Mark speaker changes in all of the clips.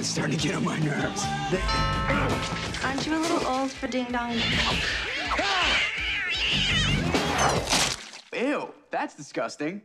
Speaker 1: starting to get on my nerves. Aren't you a little old for ding dong? Ew, that's disgusting.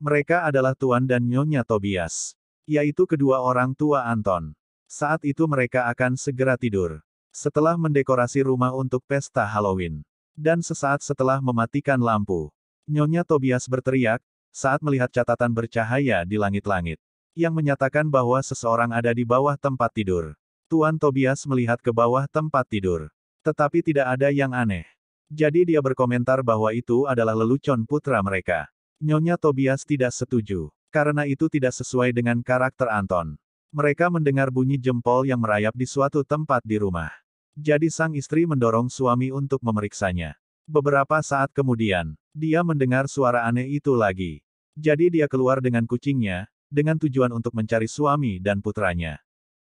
Speaker 1: Mereka adalah Tuan dan Nyonya Tobias, yaitu kedua orang tua Anton. Saat itu mereka akan segera tidur. Setelah mendekorasi rumah untuk pesta Halloween. Dan sesaat setelah mematikan lampu, Nyonya Tobias berteriak, saat melihat catatan bercahaya di langit-langit yang menyatakan bahwa seseorang ada di bawah tempat tidur. Tuan Tobias melihat ke bawah tempat tidur. Tetapi tidak ada yang aneh. Jadi dia berkomentar bahwa itu adalah lelucon putra mereka. Nyonya Tobias tidak setuju. Karena itu tidak sesuai dengan karakter Anton. Mereka mendengar bunyi jempol yang merayap di suatu tempat di rumah. Jadi sang istri mendorong suami untuk memeriksanya. Beberapa saat kemudian, dia mendengar suara aneh itu lagi. Jadi dia keluar dengan kucingnya, dengan tujuan untuk mencari suami dan putranya.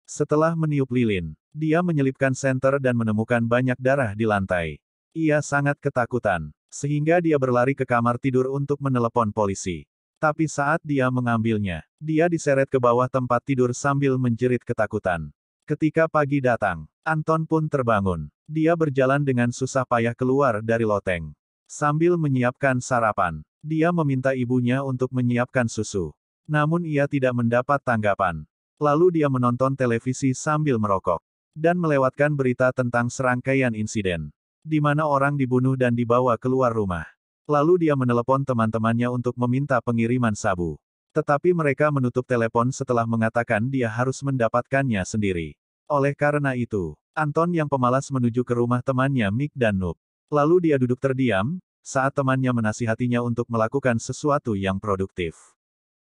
Speaker 1: Setelah meniup lilin, dia menyelipkan senter dan menemukan banyak darah di lantai. Ia sangat ketakutan, sehingga dia berlari ke kamar tidur untuk menelepon polisi. Tapi saat dia mengambilnya, dia diseret ke bawah tempat tidur sambil menjerit ketakutan. Ketika pagi datang, Anton pun terbangun. Dia berjalan dengan susah payah keluar dari loteng. Sambil menyiapkan sarapan, dia meminta ibunya untuk menyiapkan susu. Namun ia tidak mendapat tanggapan. Lalu dia menonton televisi sambil merokok. Dan melewatkan berita tentang serangkaian insiden. Di mana orang dibunuh dan dibawa keluar rumah. Lalu dia menelepon teman-temannya untuk meminta pengiriman sabu. Tetapi mereka menutup telepon setelah mengatakan dia harus mendapatkannya sendiri. Oleh karena itu, Anton yang pemalas menuju ke rumah temannya Mick dan Noob. Lalu dia duduk terdiam, saat temannya menasihatinya untuk melakukan sesuatu yang produktif.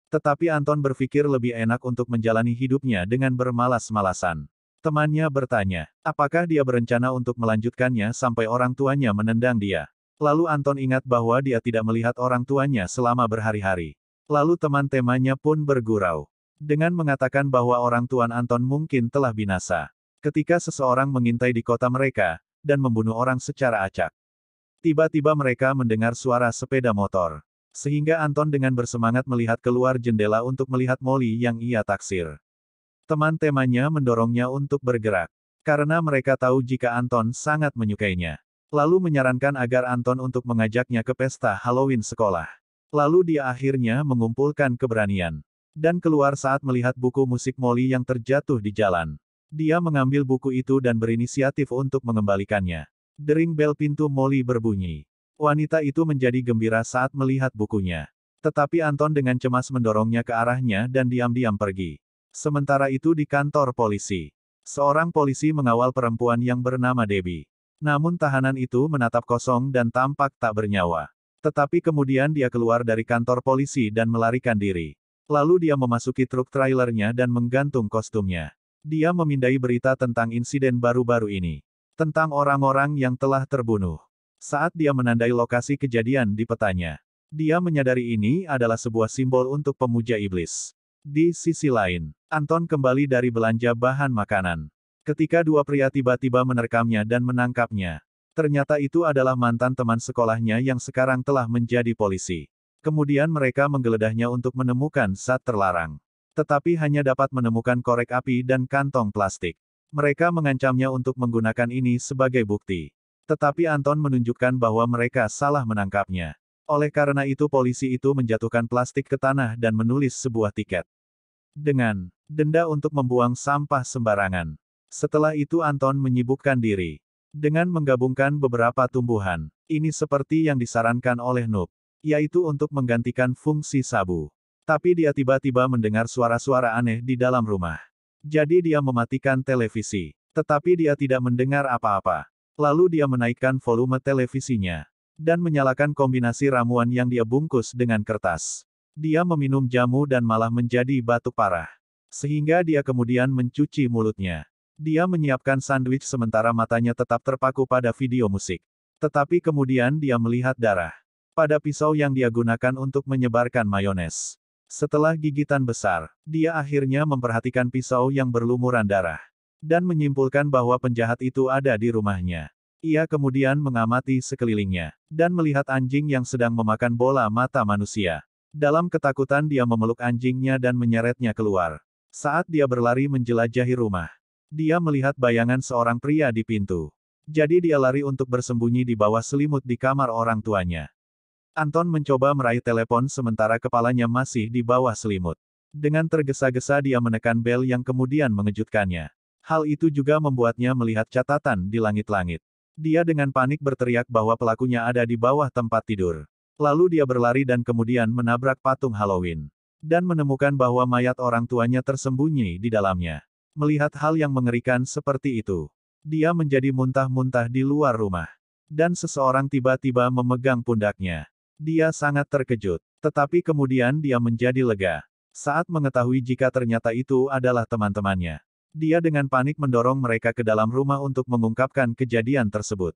Speaker 1: Tetapi Anton berpikir lebih enak untuk menjalani hidupnya dengan bermalas-malasan. Temannya bertanya, apakah dia berencana untuk melanjutkannya sampai orang tuanya menendang dia. Lalu Anton ingat bahwa dia tidak melihat orang tuanya selama berhari-hari. Lalu teman temannya pun bergurau. Dengan mengatakan bahwa orang tuan Anton mungkin telah binasa. Ketika seseorang mengintai di kota mereka, dan membunuh orang secara acak. Tiba-tiba mereka mendengar suara sepeda motor. Sehingga Anton dengan bersemangat melihat keluar jendela untuk melihat Molly yang ia taksir. Teman-temannya mendorongnya untuk bergerak. Karena mereka tahu jika Anton sangat menyukainya. Lalu menyarankan agar Anton untuk mengajaknya ke pesta Halloween sekolah. Lalu dia akhirnya mengumpulkan keberanian. Dan keluar saat melihat buku musik Molly yang terjatuh di jalan. Dia mengambil buku itu dan berinisiatif untuk mengembalikannya. Dering bel pintu Molly berbunyi. Wanita itu menjadi gembira saat melihat bukunya. Tetapi Anton dengan cemas mendorongnya ke arahnya dan diam-diam pergi. Sementara itu di kantor polisi, seorang polisi mengawal perempuan yang bernama Debbie. Namun tahanan itu menatap kosong dan tampak tak bernyawa. Tetapi kemudian dia keluar dari kantor polisi dan melarikan diri. Lalu dia memasuki truk trailernya dan menggantung kostumnya. Dia memindai berita tentang insiden baru-baru ini. Tentang orang-orang yang telah terbunuh saat dia menandai lokasi kejadian di petanya. Dia menyadari ini adalah sebuah simbol untuk pemuja iblis. Di sisi lain, Anton kembali dari belanja bahan makanan. Ketika dua pria tiba-tiba menerkamnya dan menangkapnya, ternyata itu adalah mantan teman sekolahnya yang sekarang telah menjadi polisi. Kemudian mereka menggeledahnya untuk menemukan saat terlarang. Tetapi hanya dapat menemukan korek api dan kantong plastik. Mereka mengancamnya untuk menggunakan ini sebagai bukti. Tetapi Anton menunjukkan bahwa mereka salah menangkapnya. Oleh karena itu polisi itu menjatuhkan plastik ke tanah dan menulis sebuah tiket. Dengan denda untuk membuang sampah sembarangan. Setelah itu Anton menyibukkan diri. Dengan menggabungkan beberapa tumbuhan. Ini seperti yang disarankan oleh Noob. Yaitu untuk menggantikan fungsi sabu. Tapi dia tiba-tiba mendengar suara-suara aneh di dalam rumah. Jadi dia mematikan televisi. Tetapi dia tidak mendengar apa-apa. Lalu dia menaikkan volume televisinya. Dan menyalakan kombinasi ramuan yang dia bungkus dengan kertas. Dia meminum jamu dan malah menjadi batuk parah. Sehingga dia kemudian mencuci mulutnya. Dia menyiapkan sandwich sementara matanya tetap terpaku pada video musik. Tetapi kemudian dia melihat darah. Pada pisau yang dia gunakan untuk menyebarkan mayones. Setelah gigitan besar, dia akhirnya memperhatikan pisau yang berlumuran darah. Dan menyimpulkan bahwa penjahat itu ada di rumahnya. Ia kemudian mengamati sekelilingnya, dan melihat anjing yang sedang memakan bola mata manusia. Dalam ketakutan dia memeluk anjingnya dan menyeretnya keluar. Saat dia berlari menjelajahi rumah, dia melihat bayangan seorang pria di pintu. Jadi dia lari untuk bersembunyi di bawah selimut di kamar orang tuanya. Anton mencoba meraih telepon sementara kepalanya masih di bawah selimut. Dengan tergesa-gesa dia menekan bel yang kemudian mengejutkannya. Hal itu juga membuatnya melihat catatan di langit-langit. Dia dengan panik berteriak bahwa pelakunya ada di bawah tempat tidur. Lalu dia berlari dan kemudian menabrak patung Halloween. Dan menemukan bahwa mayat orang tuanya tersembunyi di dalamnya. Melihat hal yang mengerikan seperti itu. Dia menjadi muntah-muntah di luar rumah. Dan seseorang tiba-tiba memegang pundaknya. Dia sangat terkejut. Tetapi kemudian dia menjadi lega. Saat mengetahui jika ternyata itu adalah teman-temannya. Dia dengan panik mendorong mereka ke dalam rumah untuk mengungkapkan kejadian tersebut.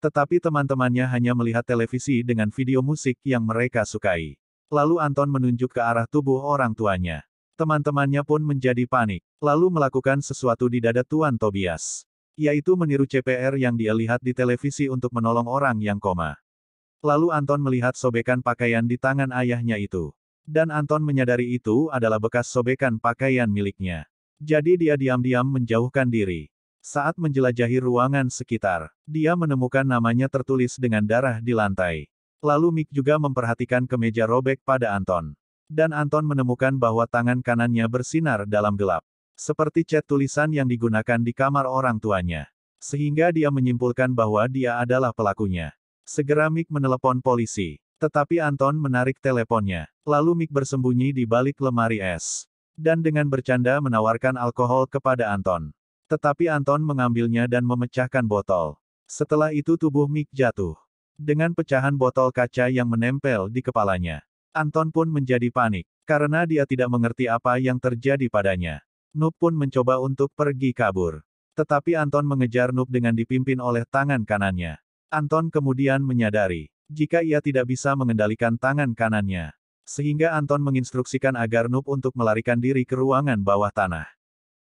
Speaker 1: Tetapi teman-temannya hanya melihat televisi dengan video musik yang mereka sukai. Lalu Anton menunjuk ke arah tubuh orang tuanya. Teman-temannya pun menjadi panik, lalu melakukan sesuatu di dada Tuan Tobias. Yaitu meniru CPR yang dia lihat di televisi untuk menolong orang yang koma. Lalu Anton melihat sobekan pakaian di tangan ayahnya itu. Dan Anton menyadari itu adalah bekas sobekan pakaian miliknya. Jadi dia diam-diam menjauhkan diri. Saat menjelajahi ruangan sekitar, dia menemukan namanya tertulis dengan darah di lantai. Lalu Mick juga memperhatikan kemeja robek pada Anton. Dan Anton menemukan bahwa tangan kanannya bersinar dalam gelap. Seperti cat tulisan yang digunakan di kamar orang tuanya. Sehingga dia menyimpulkan bahwa dia adalah pelakunya. Segera Mick menelepon polisi. Tetapi Anton menarik teleponnya. Lalu Mick bersembunyi di balik lemari es. Dan dengan bercanda menawarkan alkohol kepada Anton. Tetapi Anton mengambilnya dan memecahkan botol. Setelah itu tubuh Mick jatuh. Dengan pecahan botol kaca yang menempel di kepalanya. Anton pun menjadi panik, karena dia tidak mengerti apa yang terjadi padanya. Noob pun mencoba untuk pergi kabur. Tetapi Anton mengejar Noob dengan dipimpin oleh tangan kanannya. Anton kemudian menyadari, jika ia tidak bisa mengendalikan tangan kanannya, sehingga Anton menginstruksikan agar Nub untuk melarikan diri ke ruangan bawah tanah.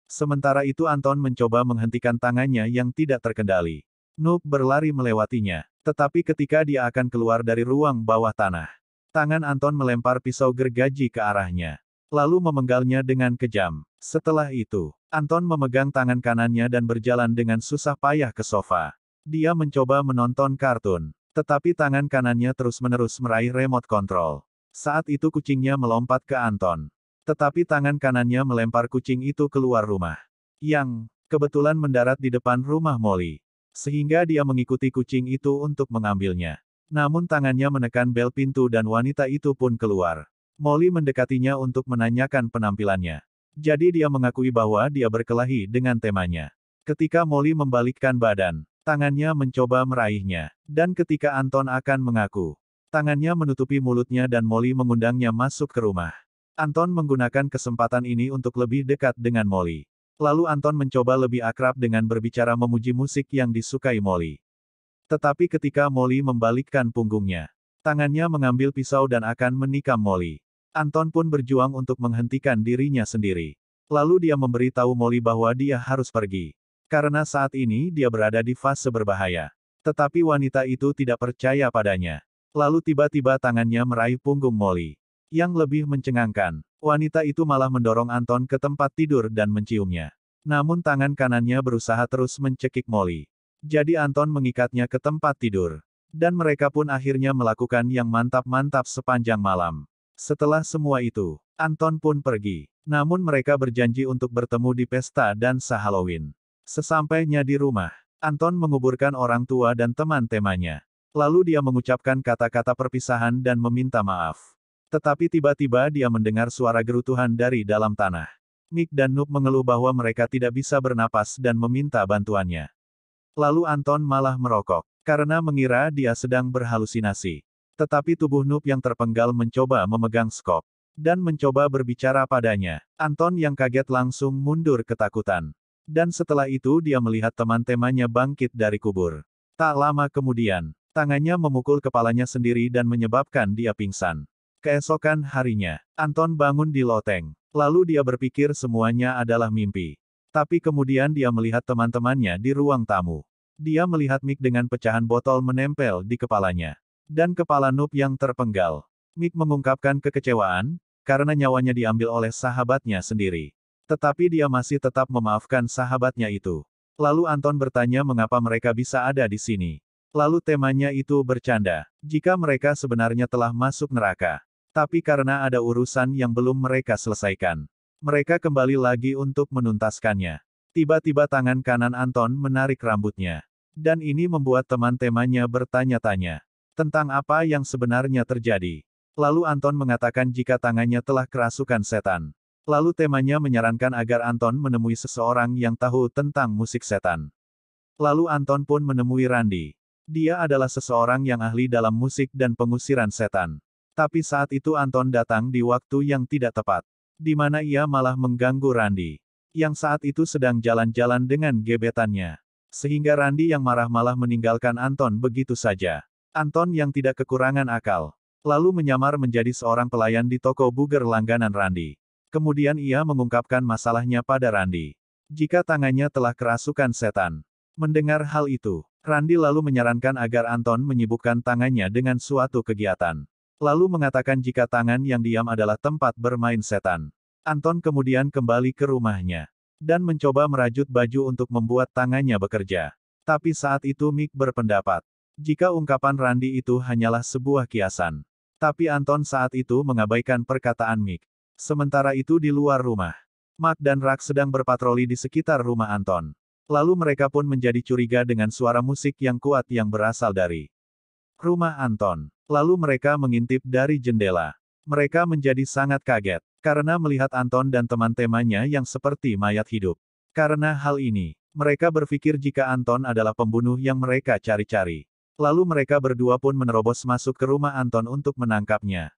Speaker 1: Sementara itu Anton mencoba menghentikan tangannya yang tidak terkendali. Nub berlari melewatinya. Tetapi ketika dia akan keluar dari ruang bawah tanah, tangan Anton melempar pisau gergaji ke arahnya. Lalu memenggalnya dengan kejam. Setelah itu, Anton memegang tangan kanannya dan berjalan dengan susah payah ke sofa. Dia mencoba menonton kartun. Tetapi tangan kanannya terus-menerus meraih remote control. Saat itu kucingnya melompat ke Anton. Tetapi tangan kanannya melempar kucing itu keluar rumah. Yang, kebetulan mendarat di depan rumah Molly. Sehingga dia mengikuti kucing itu untuk mengambilnya. Namun tangannya menekan bel pintu dan wanita itu pun keluar. Molly mendekatinya untuk menanyakan penampilannya. Jadi dia mengakui bahwa dia berkelahi dengan temanya. Ketika Molly membalikkan badan, tangannya mencoba meraihnya. Dan ketika Anton akan mengaku, Tangannya menutupi mulutnya dan Molly mengundangnya masuk ke rumah. Anton menggunakan kesempatan ini untuk lebih dekat dengan Molly. Lalu Anton mencoba lebih akrab dengan berbicara memuji musik yang disukai Molly. Tetapi ketika Molly membalikkan punggungnya, tangannya mengambil pisau dan akan menikam Molly. Anton pun berjuang untuk menghentikan dirinya sendiri. Lalu dia memberi tahu Molly bahwa dia harus pergi. Karena saat ini dia berada di fase berbahaya. Tetapi wanita itu tidak percaya padanya. Lalu tiba-tiba tangannya meraih punggung Molly. Yang lebih mencengangkan, wanita itu malah mendorong Anton ke tempat tidur dan menciumnya. Namun tangan kanannya berusaha terus mencekik Molly. Jadi Anton mengikatnya ke tempat tidur. Dan mereka pun akhirnya melakukan yang mantap-mantap sepanjang malam. Setelah semua itu, Anton pun pergi. Namun mereka berjanji untuk bertemu di pesta dan Halloween. Sesampainya di rumah, Anton menguburkan orang tua dan teman temannya Lalu dia mengucapkan kata-kata perpisahan dan meminta maaf. Tetapi tiba-tiba dia mendengar suara gerutuhan dari dalam tanah. Nick dan Nuk mengeluh bahwa mereka tidak bisa bernapas dan meminta bantuannya. Lalu Anton malah merokok, karena mengira dia sedang berhalusinasi. Tetapi tubuh Nuk yang terpenggal mencoba memegang skop, dan mencoba berbicara padanya. Anton yang kaget langsung mundur ketakutan. Dan setelah itu dia melihat teman-temannya bangkit dari kubur. Tak lama kemudian, Tangannya memukul kepalanya sendiri dan menyebabkan dia pingsan. Keesokan harinya, Anton bangun di loteng. Lalu dia berpikir semuanya adalah mimpi. Tapi kemudian dia melihat teman-temannya di ruang tamu. Dia melihat Mick dengan pecahan botol menempel di kepalanya. Dan kepala Nub yang terpenggal. Mick mengungkapkan kekecewaan, karena nyawanya diambil oleh sahabatnya sendiri. Tetapi dia masih tetap memaafkan sahabatnya itu. Lalu Anton bertanya mengapa mereka bisa ada di sini. Lalu temanya itu bercanda. Jika mereka sebenarnya telah masuk neraka. Tapi karena ada urusan yang belum mereka selesaikan. Mereka kembali lagi untuk menuntaskannya. Tiba-tiba tangan kanan Anton menarik rambutnya. Dan ini membuat teman temannya bertanya-tanya. Tentang apa yang sebenarnya terjadi. Lalu Anton mengatakan jika tangannya telah kerasukan setan. Lalu temannya menyarankan agar Anton menemui seseorang yang tahu tentang musik setan. Lalu Anton pun menemui Randy. Dia adalah seseorang yang ahli dalam musik dan pengusiran setan. Tapi saat itu Anton datang di waktu yang tidak tepat. Di mana ia malah mengganggu Randi, Yang saat itu sedang jalan-jalan dengan gebetannya. Sehingga Randi yang marah malah meninggalkan Anton begitu saja. Anton yang tidak kekurangan akal. Lalu menyamar menjadi seorang pelayan di toko buger langganan Randi. Kemudian ia mengungkapkan masalahnya pada Randi. Jika tangannya telah kerasukan setan, Mendengar hal itu, Randi lalu menyarankan agar Anton menyibukkan tangannya dengan suatu kegiatan. Lalu mengatakan jika tangan yang diam adalah tempat bermain setan. Anton kemudian kembali ke rumahnya. Dan mencoba merajut baju untuk membuat tangannya bekerja. Tapi saat itu Mick berpendapat. Jika ungkapan Randi itu hanyalah sebuah kiasan. Tapi Anton saat itu mengabaikan perkataan Mick. Sementara itu di luar rumah. Mark dan Rak sedang berpatroli di sekitar rumah Anton. Lalu mereka pun menjadi curiga dengan suara musik yang kuat yang berasal dari rumah Anton. Lalu mereka mengintip dari jendela. Mereka menjadi sangat kaget, karena melihat Anton dan teman-temannya yang seperti mayat hidup. Karena hal ini, mereka berpikir jika Anton adalah pembunuh yang mereka cari-cari. Lalu mereka berdua pun menerobos masuk ke rumah Anton untuk menangkapnya.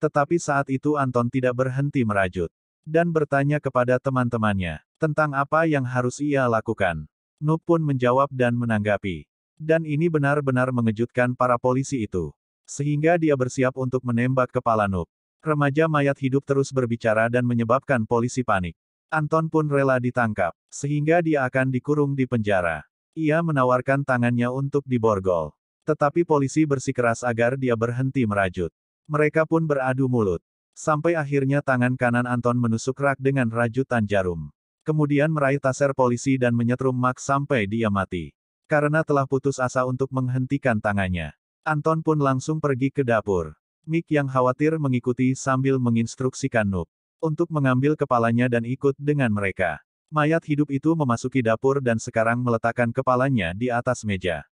Speaker 1: Tetapi saat itu Anton tidak berhenti merajut dan bertanya kepada teman-temannya tentang apa yang harus ia lakukan. Noob pun menjawab dan menanggapi. Dan ini benar-benar mengejutkan para polisi itu. Sehingga dia bersiap untuk menembak kepala Noob. Remaja mayat hidup terus berbicara dan menyebabkan polisi panik. Anton pun rela ditangkap, sehingga dia akan dikurung di penjara. Ia menawarkan tangannya untuk diborgol. Tetapi polisi bersikeras agar dia berhenti merajut. Mereka pun beradu mulut. Sampai akhirnya tangan kanan Anton menusuk rak dengan rajutan jarum. Kemudian meraih taser polisi dan menyetrum Mark sampai dia mati. Karena telah putus asa untuk menghentikan tangannya. Anton pun langsung pergi ke dapur. Mick yang khawatir mengikuti sambil menginstruksikan Noob. Untuk mengambil kepalanya dan ikut dengan mereka. Mayat hidup itu memasuki dapur dan sekarang meletakkan kepalanya di atas meja.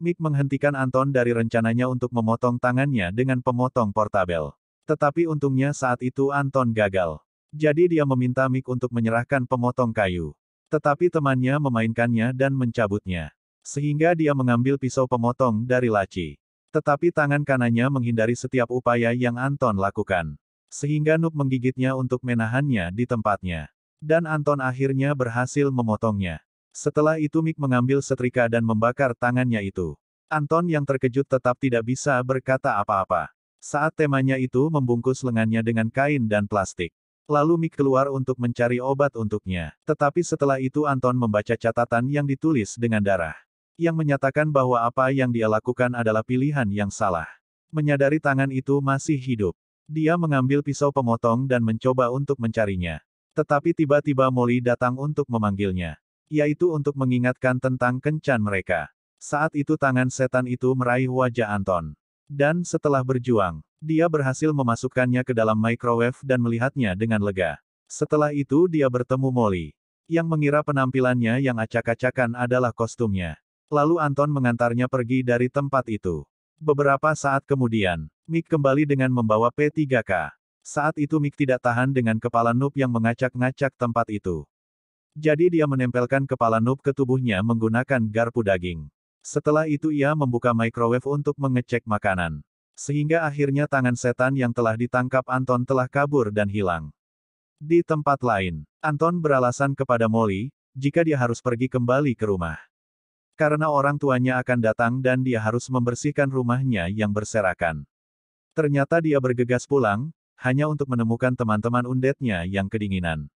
Speaker 1: Mick menghentikan Anton dari rencananya untuk memotong tangannya dengan pemotong portabel. Tetapi untungnya saat itu Anton gagal. Jadi dia meminta Mik untuk menyerahkan pemotong kayu. Tetapi temannya memainkannya dan mencabutnya. Sehingga dia mengambil pisau pemotong dari laci. Tetapi tangan kanannya menghindari setiap upaya yang Anton lakukan. Sehingga Nuk menggigitnya untuk menahannya di tempatnya. Dan Anton akhirnya berhasil memotongnya. Setelah itu Mik mengambil setrika dan membakar tangannya itu. Anton yang terkejut tetap tidak bisa berkata apa-apa. Saat temanya itu membungkus lengannya dengan kain dan plastik. Lalu Mik keluar untuk mencari obat untuknya. Tetapi setelah itu Anton membaca catatan yang ditulis dengan darah. Yang menyatakan bahwa apa yang dia lakukan adalah pilihan yang salah. Menyadari tangan itu masih hidup. Dia mengambil pisau pemotong dan mencoba untuk mencarinya. Tetapi tiba-tiba Molly datang untuk memanggilnya. Yaitu untuk mengingatkan tentang kencan mereka. Saat itu tangan setan itu meraih wajah Anton. Dan setelah berjuang, dia berhasil memasukkannya ke dalam microwave dan melihatnya dengan lega. Setelah itu dia bertemu Molly. Yang mengira penampilannya yang acak-acakan adalah kostumnya. Lalu Anton mengantarnya pergi dari tempat itu. Beberapa saat kemudian, Mick kembali dengan membawa P3K. Saat itu Mick tidak tahan dengan kepala Noob yang mengacak-ngacak tempat itu. Jadi dia menempelkan kepala Noob ke tubuhnya menggunakan garpu daging. Setelah itu ia membuka microwave untuk mengecek makanan. Sehingga akhirnya tangan setan yang telah ditangkap Anton telah kabur dan hilang. Di tempat lain, Anton beralasan kepada Molly, jika dia harus pergi kembali ke rumah. Karena orang tuanya akan datang dan dia harus membersihkan rumahnya yang berserakan. Ternyata dia bergegas pulang, hanya untuk menemukan teman-teman undetnya yang kedinginan.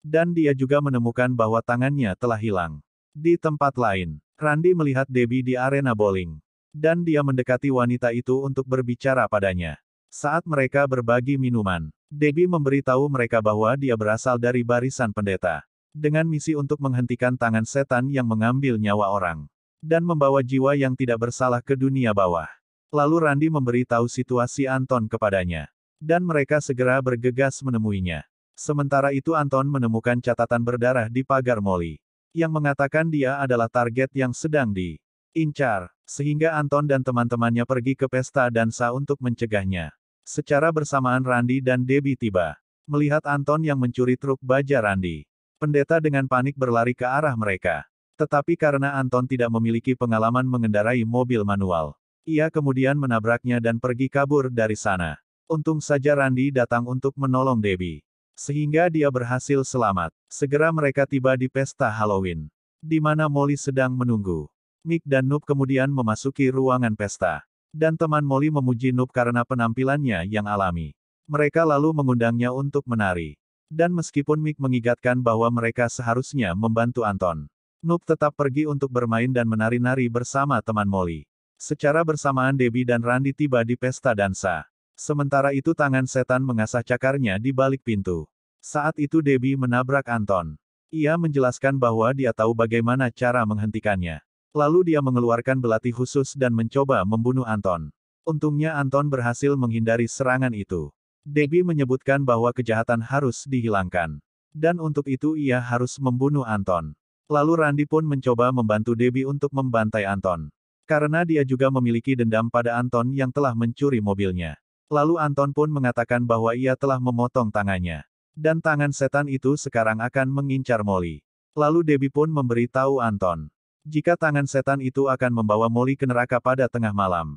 Speaker 1: Dan dia juga menemukan bahwa tangannya telah hilang. Di tempat lain, Randi melihat Debbie di arena bowling. Dan dia mendekati wanita itu untuk berbicara padanya. Saat mereka berbagi minuman, Debbie memberitahu mereka bahwa dia berasal dari barisan pendeta. Dengan misi untuk menghentikan tangan setan yang mengambil nyawa orang. Dan membawa jiwa yang tidak bersalah ke dunia bawah. Lalu Randy memberitahu situasi Anton kepadanya. Dan mereka segera bergegas menemuinya. Sementara itu Anton menemukan catatan berdarah di pagar Molly yang mengatakan dia adalah target yang sedang diincar, sehingga Anton dan teman-temannya pergi ke pesta dansa untuk mencegahnya. Secara bersamaan Randi dan Debbie tiba. Melihat Anton yang mencuri truk baja Randi. Pendeta dengan panik berlari ke arah mereka. Tetapi karena Anton tidak memiliki pengalaman mengendarai mobil manual, ia kemudian menabraknya dan pergi kabur dari sana. Untung saja Randi datang untuk menolong Debbie. Sehingga dia berhasil selamat. Segera mereka tiba di pesta Halloween. Di mana Molly sedang menunggu. Mick dan Noob kemudian memasuki ruangan pesta. Dan teman Molly memuji Noob karena penampilannya yang alami. Mereka lalu mengundangnya untuk menari. Dan meskipun Mick mengingatkan bahwa mereka seharusnya membantu Anton, Noob tetap pergi untuk bermain dan menari-nari bersama teman Molly. Secara bersamaan Debbie dan Randy tiba di pesta dansa. Sementara itu tangan setan mengasah cakarnya di balik pintu. Saat itu Debbie menabrak Anton. Ia menjelaskan bahwa dia tahu bagaimana cara menghentikannya. Lalu dia mengeluarkan belati khusus dan mencoba membunuh Anton. Untungnya Anton berhasil menghindari serangan itu. Debbie menyebutkan bahwa kejahatan harus dihilangkan. Dan untuk itu ia harus membunuh Anton. Lalu Randy pun mencoba membantu Debbie untuk membantai Anton. Karena dia juga memiliki dendam pada Anton yang telah mencuri mobilnya. Lalu Anton pun mengatakan bahwa ia telah memotong tangannya. Dan tangan setan itu sekarang akan mengincar Molly. Lalu Debbie pun memberitahu Anton. Jika tangan setan itu akan membawa Molly ke neraka pada tengah malam.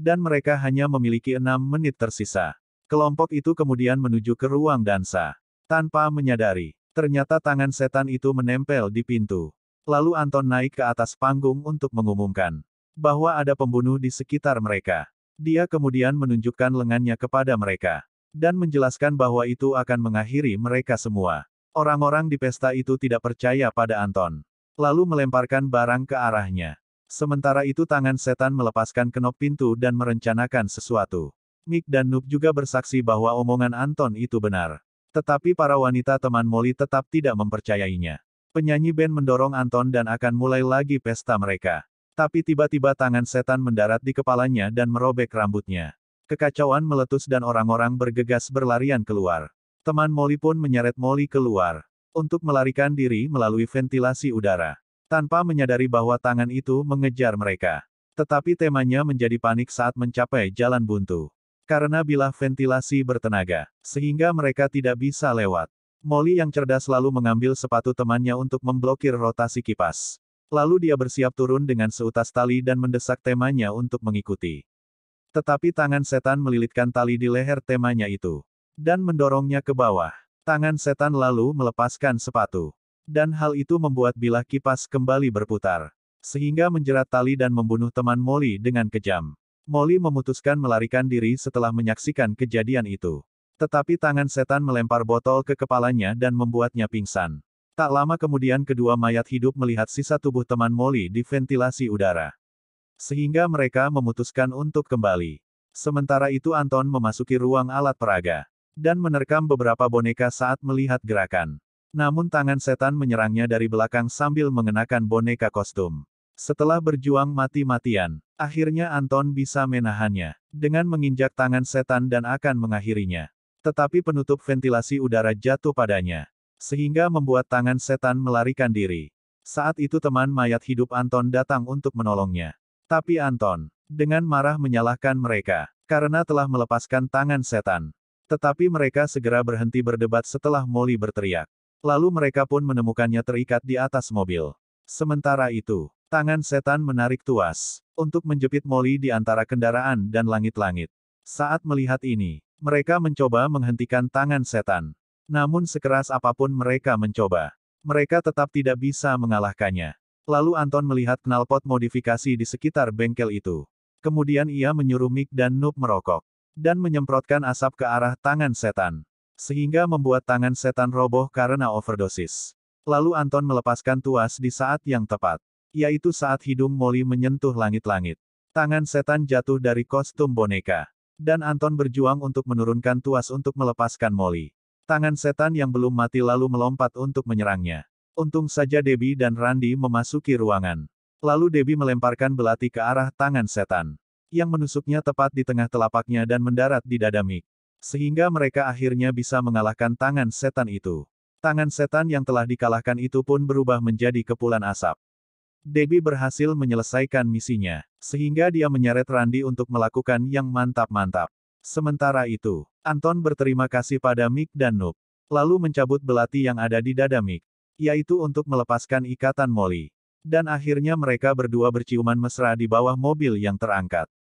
Speaker 1: Dan mereka hanya memiliki enam menit tersisa. Kelompok itu kemudian menuju ke ruang dansa. Tanpa menyadari, ternyata tangan setan itu menempel di pintu. Lalu Anton naik ke atas panggung untuk mengumumkan bahwa ada pembunuh di sekitar mereka. Dia kemudian menunjukkan lengannya kepada mereka. Dan menjelaskan bahwa itu akan mengakhiri mereka semua. Orang-orang di pesta itu tidak percaya pada Anton. Lalu melemparkan barang ke arahnya. Sementara itu tangan setan melepaskan kenop pintu dan merencanakan sesuatu. Mick dan Noob juga bersaksi bahwa omongan Anton itu benar. Tetapi para wanita teman Molly tetap tidak mempercayainya. Penyanyi band mendorong Anton dan akan mulai lagi pesta mereka. Tapi tiba-tiba tangan setan mendarat di kepalanya dan merobek rambutnya. Kekacauan meletus dan orang-orang bergegas berlarian keluar. Teman Molly pun menyeret Molly keluar. Untuk melarikan diri melalui ventilasi udara. Tanpa menyadari bahwa tangan itu mengejar mereka. Tetapi temanya menjadi panik saat mencapai jalan buntu. Karena bila ventilasi bertenaga, sehingga mereka tidak bisa lewat. Molly yang cerdas selalu mengambil sepatu temannya untuk memblokir rotasi kipas. Lalu dia bersiap turun dengan seutas tali dan mendesak temanya untuk mengikuti. Tetapi tangan setan melilitkan tali di leher temanya itu. Dan mendorongnya ke bawah. Tangan setan lalu melepaskan sepatu. Dan hal itu membuat bilah kipas kembali berputar. Sehingga menjerat tali dan membunuh teman Molly dengan kejam. Molly memutuskan melarikan diri setelah menyaksikan kejadian itu. Tetapi tangan setan melempar botol ke kepalanya dan membuatnya pingsan. Tak lama kemudian kedua mayat hidup melihat sisa tubuh teman Molly di ventilasi udara. Sehingga mereka memutuskan untuk kembali. Sementara itu Anton memasuki ruang alat peraga. Dan menerkam beberapa boneka saat melihat gerakan. Namun tangan setan menyerangnya dari belakang sambil mengenakan boneka kostum. Setelah berjuang mati-matian, akhirnya Anton bisa menahannya dengan menginjak tangan setan dan akan mengakhirinya. Tetapi penutup ventilasi udara jatuh padanya. Sehingga membuat tangan setan melarikan diri. Saat itu teman mayat hidup Anton datang untuk menolongnya. Tapi Anton, dengan marah menyalahkan mereka, karena telah melepaskan tangan setan. Tetapi mereka segera berhenti berdebat setelah Molly berteriak. Lalu mereka pun menemukannya terikat di atas mobil. Sementara itu, tangan setan menarik tuas, untuk menjepit Molly di antara kendaraan dan langit-langit. Saat melihat ini, mereka mencoba menghentikan tangan setan. Namun sekeras apapun mereka mencoba. Mereka tetap tidak bisa mengalahkannya. Lalu Anton melihat knalpot modifikasi di sekitar bengkel itu. Kemudian ia menyuruh Mick dan Noob merokok. Dan menyemprotkan asap ke arah tangan setan. Sehingga membuat tangan setan roboh karena overdosis. Lalu Anton melepaskan tuas di saat yang tepat. Yaitu saat hidung Molly menyentuh langit-langit. Tangan setan jatuh dari kostum boneka. Dan Anton berjuang untuk menurunkan tuas untuk melepaskan Molly. Tangan setan yang belum mati lalu melompat untuk menyerangnya. Untung saja Debbie dan Randy memasuki ruangan. Lalu Debbie melemparkan belati ke arah tangan setan. Yang menusuknya tepat di tengah telapaknya dan mendarat di dada Mick. Sehingga mereka akhirnya bisa mengalahkan tangan setan itu. Tangan setan yang telah dikalahkan itu pun berubah menjadi kepulan asap. Debbie berhasil menyelesaikan misinya, sehingga dia menyeret Randy untuk melakukan yang mantap-mantap. Sementara itu, Anton berterima kasih pada Mick dan Noob. Lalu mencabut belati yang ada di dada Mick. Yaitu untuk melepaskan ikatan Molly. Dan akhirnya mereka berdua berciuman mesra di bawah mobil yang terangkat.